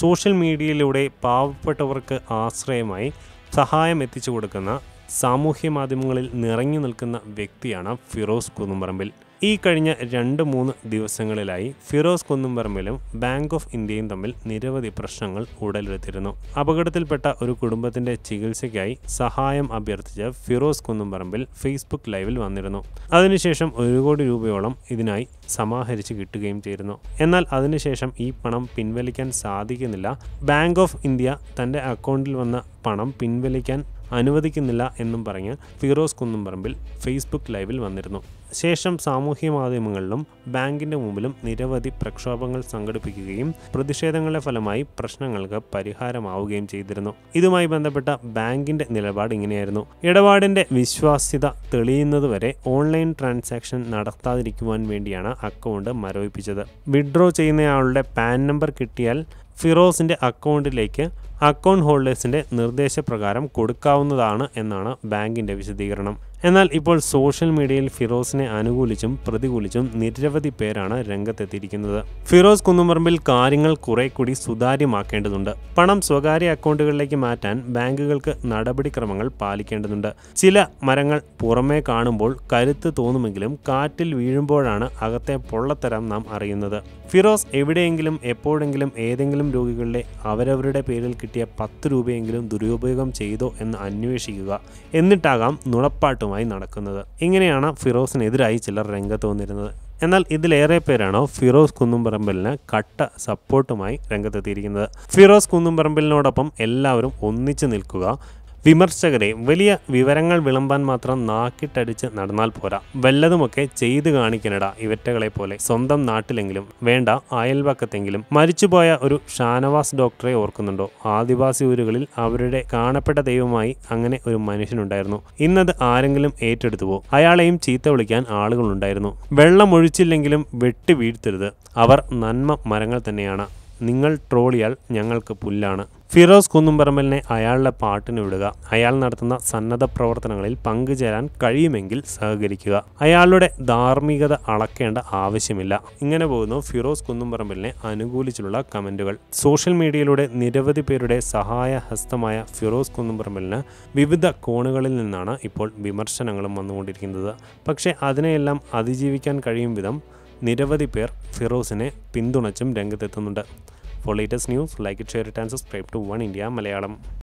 social മീഡിയയിലൂടെ പാവപ്പെട്ടവർക്ക് ആശ്രയമായി സഹായം എത്തിച്ചു കൊടുക്കുന്ന സാമൂഹ്യ മാധ്യമങ്ങളിൽ നിറഞ്ഞു നിൽക്കുന്ന വ്യക്തിയാണ് ഫിറോസ് കുന്നുംപറമ്പിൽ ഈ കഴിഞ്ഞ രണ്ട് മൂന്ന് ദിവസങ്ങളിലായി ഫിറോസ് കുന്നുംപറമ്പിലും ബാങ്ക് ഓഫ് ഇന്ത്യയും തമ്മിൽ നിരവധി പ്രശ്നങ്ങൾ ഉടലെടുത്തിരുന്നു അപകടത്തിൽപ്പെട്ട ഒരു കുടുംബത്തിന്റെ ചികിത്സയ്ക്കായി സഹായം അഭ്യർത്ഥിച്ച് ഫിറോസ് കുന്നുംപറമ്പിൽ ഫേസ്ബുക്ക് ലൈവിൽ വന്നിരുന്നു അതിനുശേഷം ഒരു കോടി രൂപയോളം ഇതിനായി സമാഹരിച്ച് കിട്ടുകയും ചെയ്തിരുന്നു എന്നാൽ അതിനുശേഷം ഈ പണം പിൻവലിക്കാൻ സാധിക്കുന്നില്ല ബാങ്ക് ഓഫ് ഇന്ത്യ തന്റെ അക്കൗണ്ടിൽ വന്ന പണം പിൻവലിക്കാൻ അനുവദിക്കുന്നില്ല എന്നും പറഞ്ഞ് ഫിറോസ് കുന്നുംപറമ്പിൽ ഫേസ്ബുക്ക് ലൈവിൽ വന്നിരുന്നു ശേഷം സാമൂഹ്യ മാധ്യമങ്ങളിലും ബാങ്കിന്റെ മുമ്പിലും നിരവധി പ്രക്ഷോഭങ്ങൾ സംഘടിപ്പിക്കുകയും പ്രതിഷേധങ്ങളുടെ ഫലമായി പ്രശ്നങ്ങൾക്ക് പരിഹാരമാവുകയും ചെയ്തിരുന്നു ഇതുമായി ബന്ധപ്പെട്ട ബാങ്കിന്റെ നിലപാട് ഇങ്ങനെയായിരുന്നു ഇടപാടിന്റെ വിശ്വാസ്യത തെളിയുന്നതുവരെ ഓൺലൈൻ ട്രാൻസാക്ഷൻ നടത്താതിരിക്കുവാൻ വേണ്ടിയാണ് അക്കൗണ്ട് മരവിപ്പിച്ചത് വിഡ്രോ ചെയ്യുന്നയാളുടെ പാൻ നമ്പർ കിട്ടിയാൽ ഫിറോസിന്റെ അക്കൗണ്ടിലേക്ക് അക്കൗണ്ട് ഹോൾഡേഴ്സിന്റെ നിർദ്ദേശപ്രകാരം കൊടുക്കാവുന്നതാണ് എന്നാണ് ബാങ്കിന്റെ വിശദീകരണം എന്നാൽ ഇപ്പോൾ സോഷ്യൽ മീഡിയയിൽ ഫിറോസിനെ അനുകൂലിച്ചും പ്രതികൂലിച്ചും നിരവധി പേരാണ് രംഗത്തെത്തിയിരിക്കുന്നത് ഫിറോസ് കുന്നുമറമ്പിൽ കാര്യങ്ങൾ കുറെ കൂടി സുതാര്യമാക്കേണ്ടതുണ്ട് പണം സ്വകാര്യ അക്കൗണ്ടുകളിലേക്ക് മാറ്റാൻ ബാങ്കുകൾക്ക് നടപടിക്രമങ്ങൾ പാലിക്കേണ്ടതുണ്ട് ചില മരങ്ങൾ പുറമേ കാണുമ്പോൾ കരുത്ത് തോന്നുമെങ്കിലും കാറ്റിൽ വീഴുമ്പോഴാണ് അകത്തെ പൊള്ളത്തരം നാം അറിയുന്നത് ഫിറോസ് എവിടെയെങ്കിലും എപ്പോഴെങ്കിലും ഏതെങ്കിലും രോഗികളുടെ അവരവരുടെ പേരിൽ കിട്ടിയ പത്ത് രൂപയെങ്കിലും ദുരുപയോഗം ചെയ്തോ എന്ന് അന്വേഷിക്കുക എന്നിട്ടാകാം നുണപ്പാട്ടുമായി ഭാഗമായി നടക്കുന്നത് ഇങ്ങനെയാണ് ഫിറോസിനെതിരായി ചിലർ രംഗത്ത് വന്നിരുന്നത് എന്നാൽ ഇതിലേറെ പേരാണ് ഫിറോസ് കുന്നുംപറമ്പലിന് കട്ട സപ്പോർട്ടുമായി രംഗത്തെത്തിയിരിക്കുന്നത് ഫിറോസ് കുന്നുംപറമ്പലിനോടൊപ്പം എല്ലാവരും ഒന്നിച്ചു നിൽക്കുക വിമർശകരെ വലിയ വിവരങ്ങൾ വിളമ്പാൻ മാത്രം നാക്കിട്ടടിച്ച് നടന്നാൽ പോരാ വല്ലതുമൊക്കെ ചെയ്തു കാണിക്കണടാ ഇവറ്റകളെ പോലെ സ്വന്തം നാട്ടിലെങ്കിലും വേണ്ട അയൽവക്കത്തെങ്കിലും മരിച്ചുപോയ ഒരു ഷാനവാസ് ഡോക്ടറെ ഓർക്കുന്നുണ്ടോ ആദിവാസി ഊരുകളിൽ അവരുടെ കാണപ്പെട്ട ദൈവമായി അങ്ങനെ ഒരു മനുഷ്യനുണ്ടായിരുന്നു ഇന്നത് ആരെങ്കിലും ഏറ്റെടുത്തുവോ അയാളെയും ചീത്ത വിളിക്കാൻ ആളുകളുണ്ടായിരുന്നു വെള്ളമൊഴിച്ചില്ലെങ്കിലും വെട്ടി വീഴ്ത്തരുത് അവർ നന്മ മരങ്ങൾ തന്നെയാണ് നിങ്ങൾ ട്രോളിയാൽ ഞങ്ങൾക്ക് പുല്ലാണ് ഫിറോസ് കുന്നുംപറമ്പലിനെ അയാളുടെ പാട്ടിന് വിടുക അയാൾ നടത്തുന്ന സന്നദ്ധ പ്രവർത്തനങ്ങളിൽ പങ്കുചേരാൻ കഴിയുമെങ്കിൽ സഹകരിക്കുക അയാളുടെ ധാർമ്മികത അളക്കേണ്ട ആവശ്യമില്ല ഇങ്ങനെ പോകുന്നു ഫിറോസ് കുന്നുംപറമ്പലിനെ അനുകൂലിച്ചുള്ള കമന്റുകൾ സോഷ്യൽ മീഡിയയിലൂടെ നിരവധി പേരുടെ സഹായ ഹസ്തമായ ഫിറോസ് കുന്നുംപറമ്പലിന് വിവിധ കോണുകളിൽ നിന്നാണ് ഇപ്പോൾ വിമർശനങ്ങളും വന്നുകൊണ്ടിരിക്കുന്നത് പക്ഷേ അതിനെയെല്ലാം അതിജീവിക്കാൻ കഴിയും വിധം നിരവധി പേർ ഫിറോസിനെ പിന്തുണച്ചും രംഗത്തെത്തുന്നുണ്ട് for latest news like it share it and subscribe to one India Malayalam